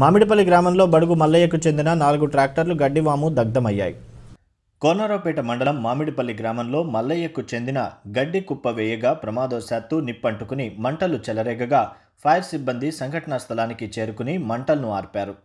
మామిడిపల్లి గ్రామంలో బడుగు మల్లయ్యకు చెందిన నాలుగు ట్రాక్టర్లు గడ్డివాము దగ్ధమయ్యాయి కోనరావుపేట మండలం మామిడిపల్లి గ్రామంలో మల్లయ్యకు చెందిన గడ్డి కుప్ప వేయగా ప్రమాదవశాత్తు నిప్పంటుకుని మంటలు చెలరేగగా ఫైర్ సిబ్బంది సంఘటనా స్థలానికి చేరుకుని మంటలను ఆర్పారు